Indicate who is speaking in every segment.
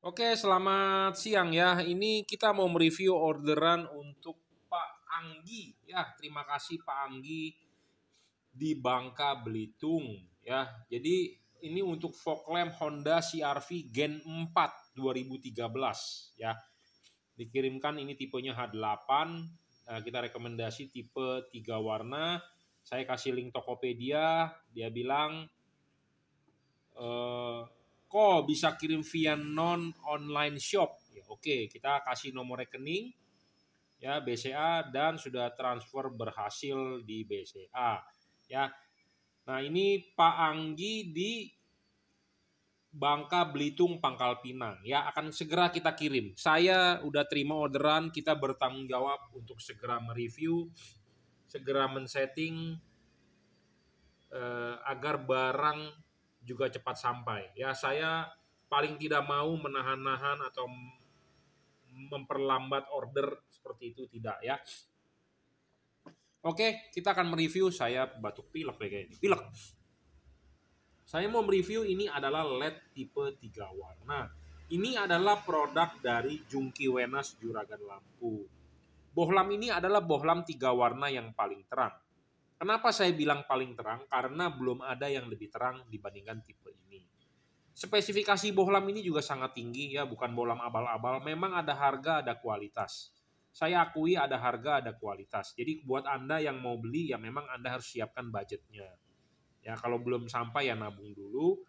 Speaker 1: Oke, selamat siang ya. Ini kita mau mereview orderan untuk Pak Anggi. Ya, terima kasih Pak Anggi di Bangka Belitung ya. Jadi ini untuk fog lamp Honda CRV Gen 4 2013 ya. Dikirimkan ini tipenya H8. Eh, kita rekomendasi tipe 3 warna. Saya kasih link Tokopedia, dia bilang eh, toko bisa kirim via non online shop. Ya, oke, okay. kita kasih nomor rekening ya BCA dan sudah transfer berhasil di BCA ya. Nah, ini Pak Anggi di Bangka Belitung Pangkal Pinang ya akan segera kita kirim. Saya udah terima orderan, kita bertanggung jawab untuk segera mereview, segera men-setting eh, agar barang juga cepat sampai. Ya saya paling tidak mau menahan-nahan atau memperlambat order seperti itu tidak ya. Oke, kita akan mereview saya batuk pilek kayak kayaknya. Pilek. Saya mau mereview ini adalah LED tipe 3 warna. Ini adalah produk dari Jungki Wenas Juragan Lampu. Bohlam ini adalah bohlam tiga warna yang paling terang. Kenapa saya bilang paling terang? Karena belum ada yang lebih terang dibandingkan tipe ini. Spesifikasi bohlam ini juga sangat tinggi ya, bukan bohlam abal-abal. Memang ada harga, ada kualitas. Saya akui ada harga, ada kualitas. Jadi buat Anda yang mau beli ya memang Anda harus siapkan budgetnya. Ya kalau belum sampai ya nabung dulu.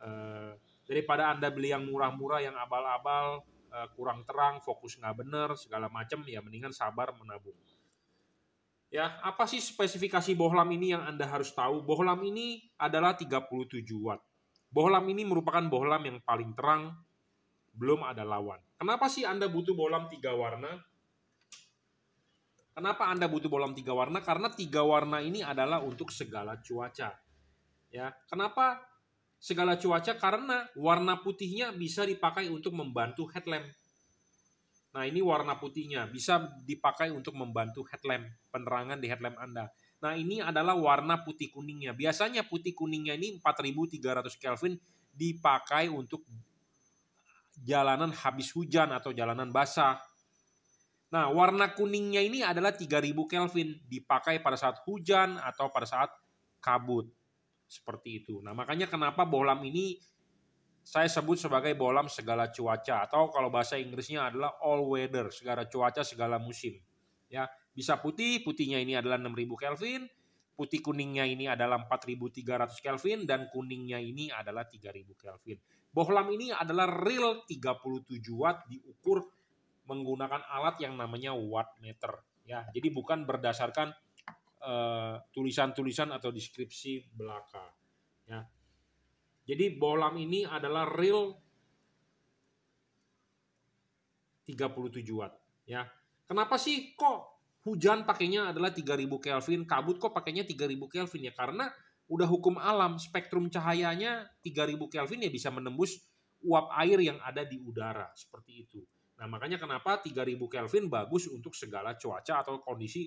Speaker 1: Eh, daripada Anda beli yang murah-murah, yang abal-abal, eh, kurang terang, fokus nggak bener, segala macam ya mendingan sabar menabung. Ya, apa sih spesifikasi bohlam ini yang Anda harus tahu? Bohlam ini adalah 37 watt. Bohlam ini merupakan bohlam yang paling terang, belum ada lawan. Kenapa sih Anda butuh bohlam tiga warna? Kenapa Anda butuh bohlam tiga warna? Karena tiga warna ini adalah untuk segala cuaca. Ya, kenapa segala cuaca? Karena warna putihnya bisa dipakai untuk membantu headlamp Nah, ini warna putihnya bisa dipakai untuk membantu headlamp, penerangan di headlamp Anda. Nah, ini adalah warna putih kuningnya. Biasanya putih kuningnya ini 4300 Kelvin dipakai untuk jalanan habis hujan atau jalanan basah. Nah, warna kuningnya ini adalah 3000 Kelvin dipakai pada saat hujan atau pada saat kabut. Seperti itu. Nah, makanya kenapa bohlam ini saya sebut sebagai bolam segala cuaca atau kalau bahasa Inggrisnya adalah all weather, segala cuaca segala musim. Ya, bisa putih, putihnya ini adalah 6000 Kelvin, putih kuningnya ini adalah 4300 Kelvin dan kuningnya ini adalah 3000 Kelvin. Bohlam ini adalah real 37 watt diukur menggunakan alat yang namanya watt meter ya. Jadi bukan berdasarkan eh, tulisan-tulisan uh, atau deskripsi belaka ya. Jadi bolam ini adalah real 37 watt ya. Kenapa sih kok hujan pakainya adalah 3000 Kelvin, kabut kok pakainya 3000 Kelvin ya? Karena udah hukum alam, spektrum cahayanya 3000 Kelvin ya bisa menembus uap air yang ada di udara, seperti itu. Nah, makanya kenapa 3000 Kelvin bagus untuk segala cuaca atau kondisi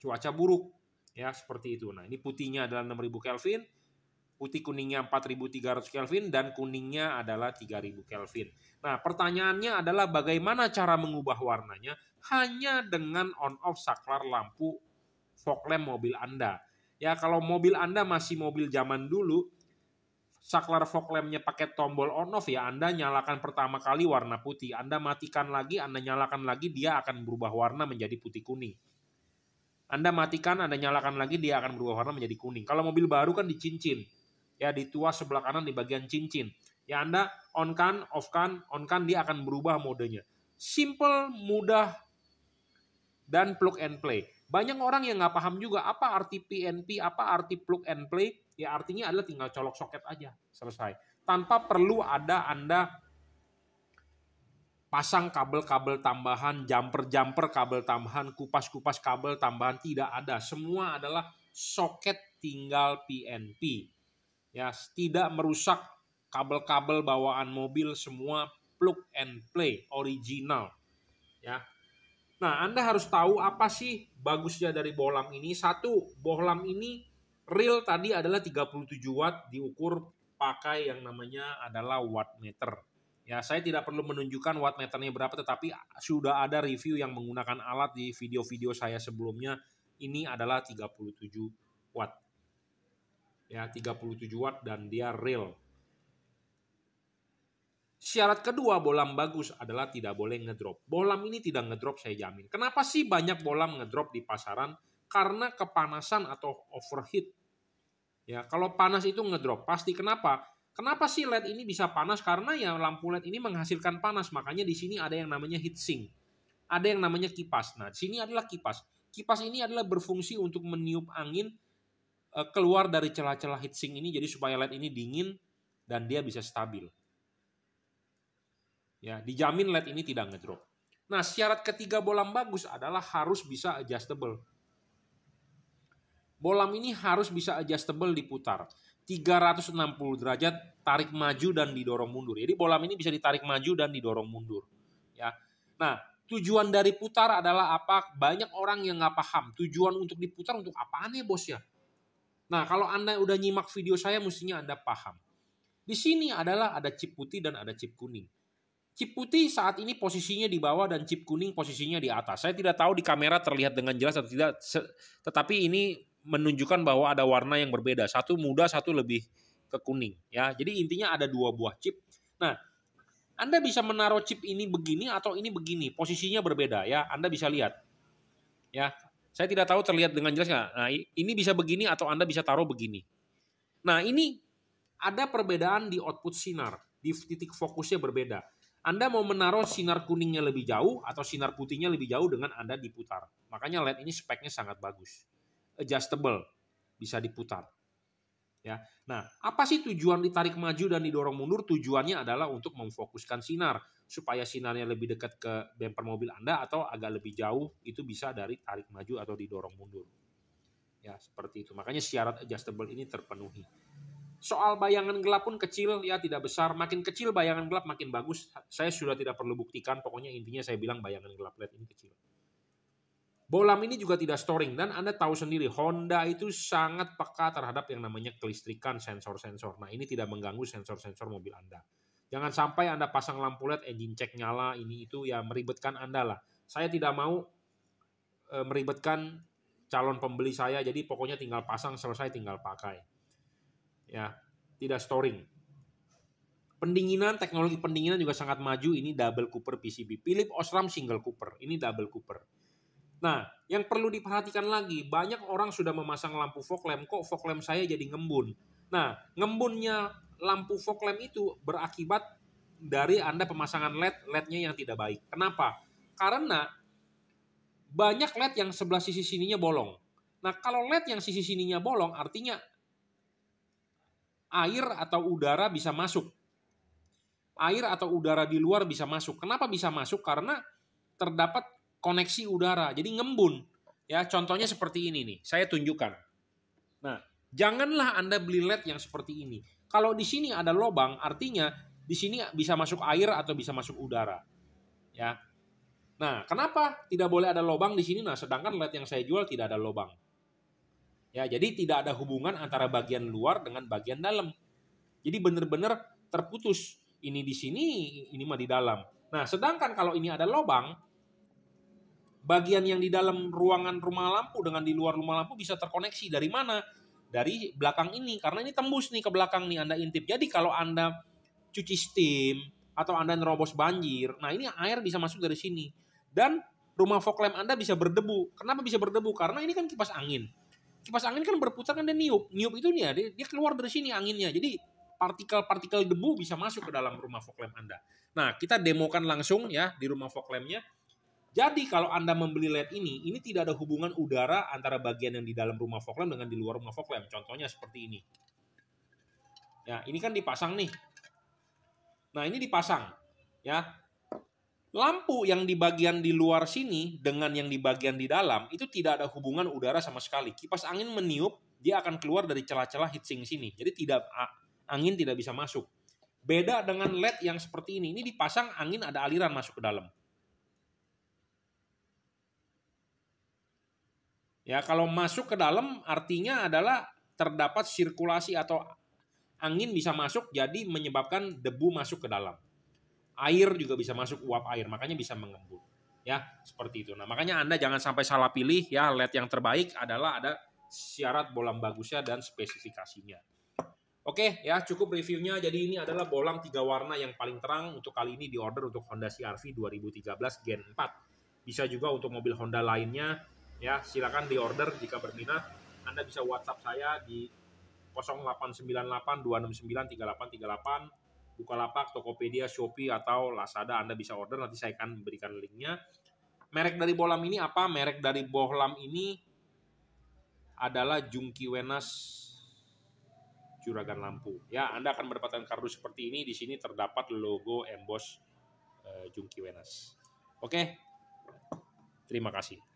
Speaker 1: cuaca buruk ya, seperti itu. Nah, ini putihnya adalah 6000 Kelvin, putih kuningnya 4300 Kelvin dan kuningnya adalah 3000 Kelvin. Nah, pertanyaannya adalah bagaimana cara mengubah warnanya hanya dengan on off saklar lampu fog lamp mobil Anda. Ya, kalau mobil Anda masih mobil zaman dulu, saklar fog lampnya pakai tombol on off ya, Anda nyalakan pertama kali warna putih, Anda matikan lagi, Anda nyalakan lagi, dia akan berubah warna menjadi putih kuning. Anda matikan, Anda nyalakan lagi, dia akan berubah warna menjadi kuning. Kalau mobil baru kan dicincin, ya di tua sebelah kanan di bagian cincin. Ya Anda on kan, off kan, on kan dia akan berubah modenya. Simple, mudah, dan plug and play. Banyak orang yang nggak paham juga apa arti PNP, apa arti plug and play. Ya artinya adalah tinggal colok soket aja, selesai. Tanpa perlu ada Anda pasang kabel-kabel tambahan, jumper-jumper kabel tambahan, kupas-kupas kabel tambahan, tidak ada. Semua adalah soket tinggal PNP ya tidak merusak kabel-kabel bawaan mobil semua plug and play original ya nah anda harus tahu apa sih bagusnya dari bohlam ini satu bohlam ini real tadi adalah 37 watt diukur pakai yang namanya adalah watt meter ya saya tidak perlu menunjukkan watt meternya berapa tetapi sudah ada review yang menggunakan alat di video-video saya sebelumnya ini adalah 37 watt ya 37 watt dan dia real. Syarat kedua bolam bagus adalah tidak boleh ngedrop. Bolam ini tidak ngedrop saya jamin. Kenapa sih banyak bolam ngedrop di pasaran? Karena kepanasan atau overheat. Ya, kalau panas itu ngedrop pasti kenapa? Kenapa sih LED ini bisa panas? Karena ya lampu LED ini menghasilkan panas. Makanya di sini ada yang namanya heatsink. Ada yang namanya kipas. Nah, di sini adalah kipas. Kipas ini adalah berfungsi untuk meniup angin Eh, keluar dari celah-celah heatsink ini jadi supaya LED ini dingin dan dia bisa stabil. Ya, dijamin LED ini tidak ngedrop. Nah, syarat ketiga bolam bagus adalah harus bisa adjustable. Bolam ini harus bisa adjustable diputar. 360 derajat tarik maju dan didorong mundur. Jadi bolam ini bisa ditarik maju dan didorong mundur. Ya. Nah, tujuan dari putar adalah apa? Banyak orang yang nggak paham. Tujuan untuk diputar untuk apaan ya bos ya? Nah, kalau Anda udah nyimak video saya, mestinya Anda paham. Di sini adalah ada chip putih dan ada chip kuning. Chip putih saat ini posisinya di bawah dan chip kuning posisinya di atas. Saya tidak tahu di kamera terlihat dengan jelas atau tidak, tetapi ini menunjukkan bahwa ada warna yang berbeda. Satu muda, satu lebih ke kuning. Ya, jadi intinya ada dua buah chip. Nah, Anda bisa menaruh chip ini begini atau ini begini. Posisinya berbeda ya. Anda bisa lihat. Ya, saya tidak tahu terlihat dengan jelas nggak. Nah, ini bisa begini atau Anda bisa taruh begini. Nah, ini ada perbedaan di output sinar. Di titik fokusnya berbeda. Anda mau menaruh sinar kuningnya lebih jauh atau sinar putihnya lebih jauh dengan Anda diputar. Makanya LED ini speknya sangat bagus. Adjustable, bisa diputar. Ya. Nah, apa sih tujuan ditarik maju dan didorong mundur? Tujuannya adalah untuk memfokuskan sinar supaya sinarnya lebih dekat ke bumper mobil Anda atau agak lebih jauh itu bisa dari tarik maju atau didorong mundur. Ya, seperti itu. Makanya syarat adjustable ini terpenuhi. Soal bayangan gelap pun kecil, ya tidak besar. Makin kecil bayangan gelap makin bagus. Saya sudah tidak perlu buktikan, pokoknya intinya saya bilang bayangan gelap LED ini kecil. Bolam ini juga tidak storing dan Anda tahu sendiri Honda itu sangat peka terhadap yang namanya kelistrikan sensor-sensor. Nah ini tidak mengganggu sensor-sensor mobil Anda. Jangan sampai Anda pasang lampu LED, engine eh, check nyala, ini itu ya meribetkan Anda lah. Saya tidak mau e, meribetkan calon pembeli saya, jadi pokoknya tinggal pasang, selesai tinggal pakai. Ya, tidak storing. Pendinginan, teknologi pendinginan juga sangat maju, ini double cooper PCB. Philip Osram single cooper, ini double cooper Nah, yang perlu diperhatikan lagi, banyak orang sudah memasang lampu fog lamp, kok fog lamp saya jadi ngembun. Nah, ngembunnya lampu fog lamp itu berakibat dari Anda pemasangan LED, LED-nya yang tidak baik. Kenapa? Karena banyak LED yang sebelah sisi sininya bolong. Nah, kalau LED yang sisi sininya bolong, artinya air atau udara bisa masuk. Air atau udara di luar bisa masuk. Kenapa bisa masuk? Karena terdapat koneksi udara. Jadi ngembun. Ya, contohnya seperti ini nih. Saya tunjukkan. Nah, janganlah Anda beli LED yang seperti ini. Kalau di sini ada lobang, artinya di sini bisa masuk air atau bisa masuk udara. Ya. Nah, kenapa tidak boleh ada lobang di sini? Nah, sedangkan LED yang saya jual tidak ada lobang. Ya, jadi tidak ada hubungan antara bagian luar dengan bagian dalam. Jadi benar-benar terputus. Ini di sini, ini mah di dalam. Nah, sedangkan kalau ini ada lobang, bagian yang di dalam ruangan rumah lampu dengan di luar rumah lampu bisa terkoneksi dari mana? Dari belakang ini karena ini tembus nih ke belakang nih Anda intip. Jadi kalau Anda cuci steam atau Anda nerobos banjir, nah ini air bisa masuk dari sini. Dan rumah fog lamp Anda bisa berdebu. Kenapa bisa berdebu? Karena ini kan kipas angin. Kipas angin kan berputar kan dia niup. Niup itu nih ya, dia, keluar dari sini anginnya. Jadi partikel-partikel debu bisa masuk ke dalam rumah fog lamp Anda. Nah, kita demokan langsung ya di rumah fog lampnya. Jadi kalau Anda membeli LED ini, ini tidak ada hubungan udara antara bagian yang di dalam rumah fog lamp dengan di luar rumah fog lamp. Contohnya seperti ini. Ya, ini kan dipasang nih. Nah, ini dipasang. Ya. Lampu yang di bagian di luar sini dengan yang di bagian di dalam itu tidak ada hubungan udara sama sekali. Kipas angin meniup, dia akan keluar dari celah-celah heatsink sini. Jadi tidak angin tidak bisa masuk. Beda dengan LED yang seperti ini. Ini dipasang angin ada aliran masuk ke dalam. Ya, kalau masuk ke dalam artinya adalah terdapat sirkulasi atau angin bisa masuk jadi menyebabkan debu masuk ke dalam. Air juga bisa masuk uap air, makanya bisa mengembun. Ya, seperti itu. Nah, makanya Anda jangan sampai salah pilih ya, LED yang terbaik adalah ada syarat bolam bagusnya dan spesifikasinya. Oke ya cukup reviewnya. Jadi ini adalah bolam tiga warna yang paling terang untuk kali ini di order untuk Honda CRV 2013 Gen 4. Bisa juga untuk mobil Honda lainnya Ya, silakan diorder jika berminat. Anda bisa WhatsApp saya di 0898-269-3838, Bukalapak, Tokopedia, Shopee, atau Lazada. Anda bisa order, nanti saya akan berikan linknya. Merek dari bohlam ini apa? Merek dari bohlam ini adalah Jungki Wenas Juragan Lampu. Ya, Anda akan mendapatkan kardus seperti ini. Di sini terdapat logo emboss uh, Jungki Wenas. Oke, terima kasih.